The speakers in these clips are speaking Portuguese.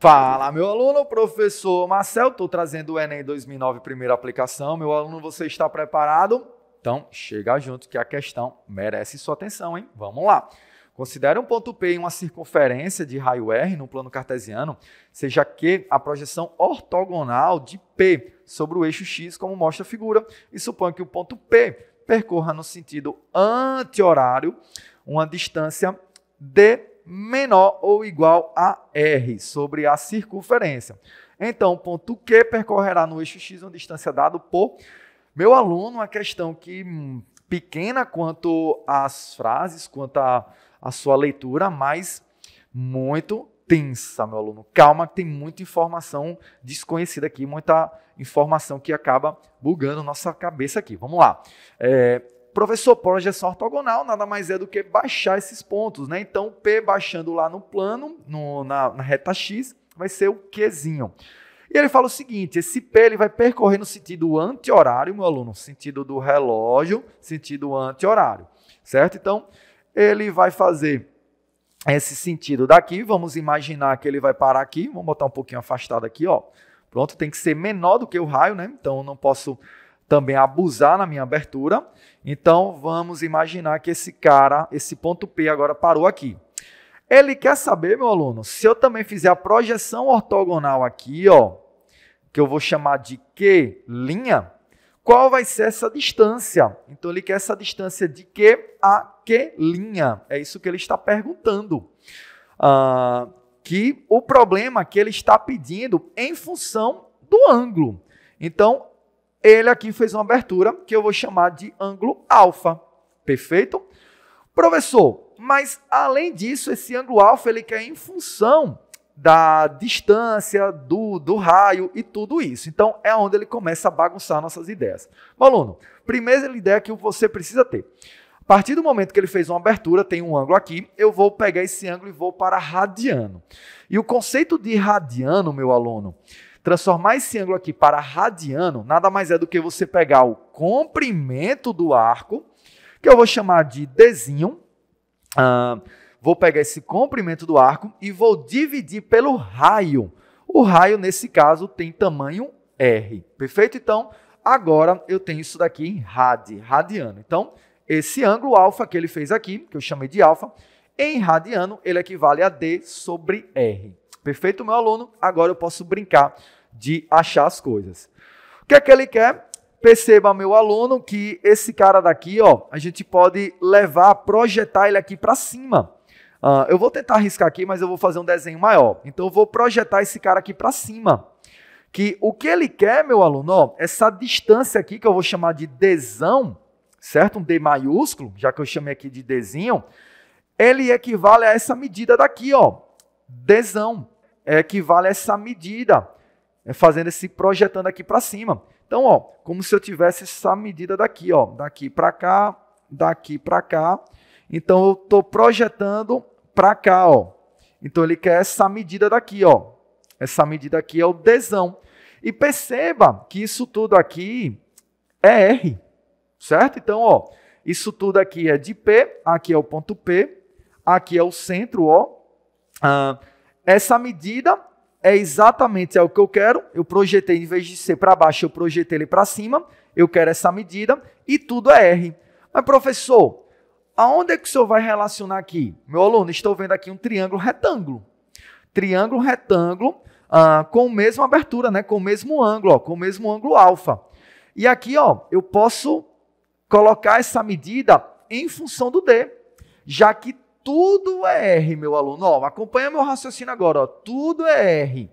Fala, meu aluno, professor Marcel, estou trazendo o Enem 2009 primeira aplicação. Meu aluno, você está preparado? Então, chega junto que a questão merece sua atenção, hein? Vamos lá. Considere um ponto P em uma circunferência de raio R no plano cartesiano, seja Q a projeção ortogonal de P sobre o eixo X, como mostra a figura, e suponha que o ponto P percorra no sentido anti-horário uma distância d menor ou igual a R sobre a circunferência. Então, o ponto Q percorrerá no eixo X uma distância dada por meu aluno, uma questão que hum, pequena quanto às frases, quanto à sua leitura, mas muito tensa, meu aluno. Calma, que tem muita informação desconhecida aqui, muita informação que acaba bugando nossa cabeça aqui. Vamos lá. É, Professor, projeção é ortogonal nada mais é do que baixar esses pontos, né? Então, P baixando lá no plano, no, na, na, reta X, vai ser o Qzinho. E ele fala o seguinte: esse P ele vai percorrer no sentido anti-horário, meu aluno, sentido do relógio, sentido anti-horário, certo? Então, ele vai fazer esse sentido daqui. Vamos imaginar que ele vai parar aqui. Vamos botar um pouquinho afastado aqui, ó. Pronto, tem que ser menor do que o raio, né? Então, eu não posso também abusar na minha abertura. Então vamos imaginar que esse cara, esse ponto P agora parou aqui. Ele quer saber, meu aluno, se eu também fizer a projeção ortogonal aqui, ó, que eu vou chamar de Q linha, qual vai ser essa distância? Então ele quer essa distância de Q a Q linha. É isso que ele está perguntando. Ah, que o problema que ele está pedindo em função do ângulo. Então, ele aqui fez uma abertura que eu vou chamar de ângulo alfa. Perfeito? Professor, mas além disso, esse ângulo alfa ele quer em função da distância, do, do raio e tudo isso. Então, é onde ele começa a bagunçar nossas ideias. aluno, primeira ideia que você precisa ter. A partir do momento que ele fez uma abertura, tem um ângulo aqui, eu vou pegar esse ângulo e vou para radiano. E o conceito de radiano, meu aluno, Transformar esse ângulo aqui para radiano nada mais é do que você pegar o comprimento do arco, que eu vou chamar de Dzinho. Ah, vou pegar esse comprimento do arco e vou dividir pelo raio. O raio, nesse caso, tem tamanho R. Perfeito? Então, agora eu tenho isso daqui em rad, radiano. Então, esse ângulo alfa que ele fez aqui, que eu chamei de alfa, em radiano, ele equivale a D sobre R. Perfeito, meu aluno? Agora eu posso brincar de achar as coisas. O que é que ele quer? Perceba, meu aluno, que esse cara daqui, ó, a gente pode levar, projetar ele aqui para cima. Uh, eu vou tentar riscar aqui, mas eu vou fazer um desenho maior. Então, eu vou projetar esse cara aqui para cima. Que o que ele quer, meu aluno, ó, essa distância aqui que eu vou chamar de desão, certo? Um D maiúsculo, já que eu chamei aqui de desenho, ele equivale a essa medida daqui, ó. Desão é equivale a essa medida. É fazendo esse projetando aqui para cima. Então, ó, como se eu tivesse essa medida daqui, ó, daqui para cá, daqui para cá. Então eu estou projetando para cá, ó. Então ele quer essa medida daqui, ó. Essa medida aqui é o desão. E perceba que isso tudo aqui é R, certo? Então, ó, isso tudo aqui é de P, aqui é o ponto P, aqui é o centro, ó. Ah, essa medida é exatamente é o que eu quero. Eu projetei, em vez de ser para baixo, eu projetei ele para cima. Eu quero essa medida e tudo é R. Mas, professor, aonde é que o senhor vai relacionar aqui? Meu aluno, estou vendo aqui um triângulo retângulo. Triângulo retângulo ah, com a mesma abertura, né? com o mesmo ângulo, ó, com o mesmo ângulo alfa. E aqui ó, eu posso colocar essa medida em função do D, já que tudo é R, meu aluno. Ó, acompanha meu raciocínio agora, ó, tudo é R.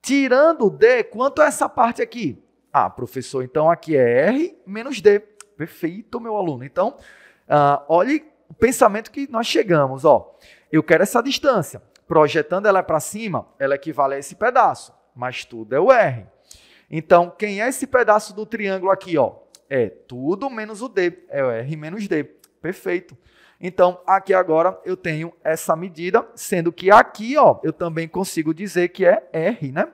Tirando D, quanto é essa parte aqui? Ah, professor, então aqui é R menos D. Perfeito, meu aluno. Então, ah, olhe o pensamento que nós chegamos. Ó. Eu quero essa distância. Projetando ela para cima, ela equivale a esse pedaço, mas tudo é o R. Então, quem é esse pedaço do triângulo aqui? Ó? É tudo menos o D, é o R menos D. Perfeito. Então, aqui agora eu tenho essa medida, sendo que aqui ó, eu também consigo dizer que é R, né?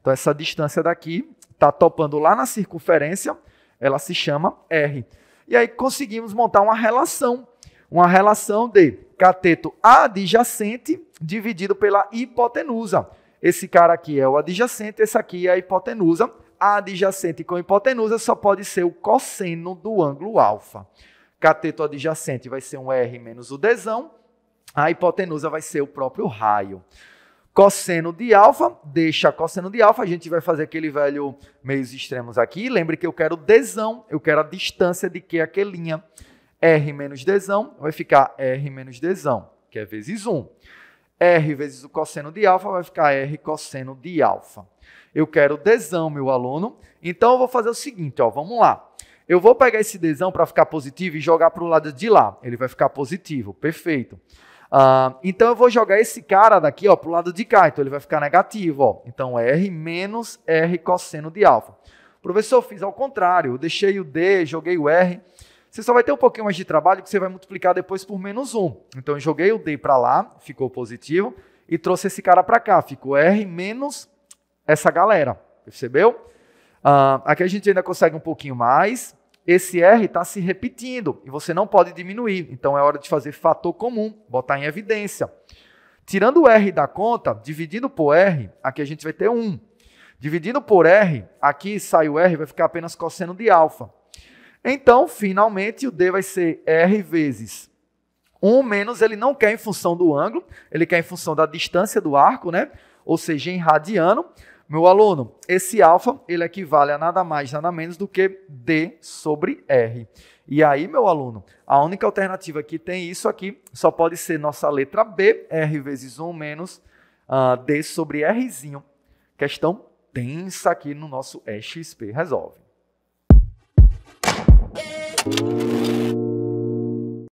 Então, essa distância daqui está topando lá na circunferência, ela se chama R. E aí conseguimos montar uma relação, uma relação de cateto adjacente dividido pela hipotenusa. Esse cara aqui é o adjacente, esse aqui é a hipotenusa. A adjacente com hipotenusa só pode ser o cosseno do ângulo alfa. Cateto adjacente vai ser um R menos o desão. A hipotenusa vai ser o próprio raio. Cosseno de alfa, deixa cosseno de alfa, a gente vai fazer aquele velho meios extremos aqui. Lembre que eu quero desão, eu quero a distância de que aquela linha R menos desão vai ficar R menos desão, que é vezes 1. R vezes o cosseno de alfa vai ficar R cosseno de alfa. Eu quero desão, meu aluno. Então, eu vou fazer o seguinte, ó, vamos lá. Eu vou pegar esse desão para ficar positivo e jogar para o lado de lá. Ele vai ficar positivo, perfeito. Ah, então eu vou jogar esse cara daqui para o lado de cá, então ele vai ficar negativo. Ó. Então R menos R cosseno de alfa. Professor, eu fiz ao contrário, eu deixei o D, joguei o R. Você só vai ter um pouquinho mais de trabalho que você vai multiplicar depois por menos 1. Então eu joguei o D para lá, ficou positivo, e trouxe esse cara para cá, ficou R menos essa galera. Percebeu? Uh, aqui a gente ainda consegue um pouquinho mais esse R está se repetindo e você não pode diminuir. Então é hora de fazer fator comum, botar em evidência. Tirando o R da conta, dividindo por R, aqui a gente vai ter 1. Dividindo por R, aqui sai o R, vai ficar apenas cosseno de alfa. Então, finalmente, o D vai ser R vezes 1 menos, ele não quer em função do ângulo, ele quer em função da distância do arco, né? ou seja, em radiano. Meu aluno, esse alfa, ele equivale a nada mais, nada menos do que D sobre R. E aí, meu aluno, a única alternativa que tem isso aqui só pode ser nossa letra B, R vezes 1 menos uh, D sobre Rzinho. Questão tensa aqui no nosso EXP Resolve.